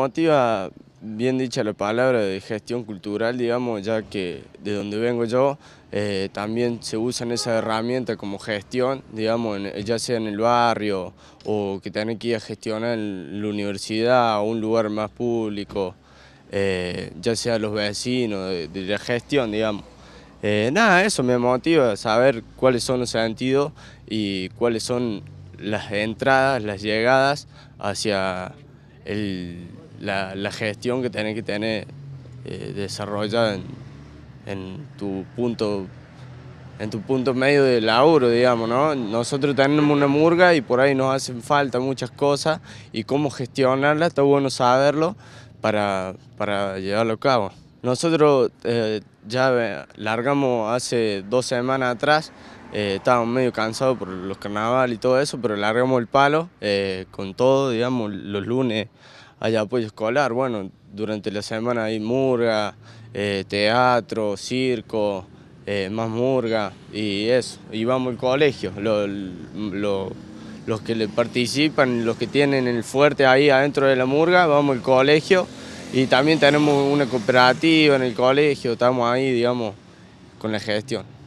motiva, bien dicha la palabra, de gestión cultural, digamos, ya que de donde vengo yo eh, también se usan esa herramienta como gestión, digamos, ya sea en el barrio o que tienen que ir a gestionar en la universidad o un lugar más público, eh, ya sea los vecinos, de, la gestión, digamos. Eh, nada, eso me motiva, saber cuáles son los sentidos y cuáles son las entradas, las llegadas hacia el la, gestión que tenés que tener eh, desarrollada en, tu punto en tu punto medio de laburo, digamos, ¿no? Nosotros tenemos una murga y por ahí nos hacen falta muchas cosas y cómo gestionarla está bueno saberlo para, llevarlo a cabo. Nosotros eh, ya largamos hace dos semanas atrás, eh, estábamos medio cansados por los carnavales y todo eso, pero largamos el palo con todo, digamos, los lunes hay apoyo pues, escolar. Bueno, durante la semana hay murga, eh, teatro, circo, eh, más murga y eso. Y vamos al colegio. los que le participan, los que tienen el fuerte ahí adentro de la murga, vamos al colegio. Y también tenemos una cooperativa en el colegio, estamos ahí, digamos, con la gestión.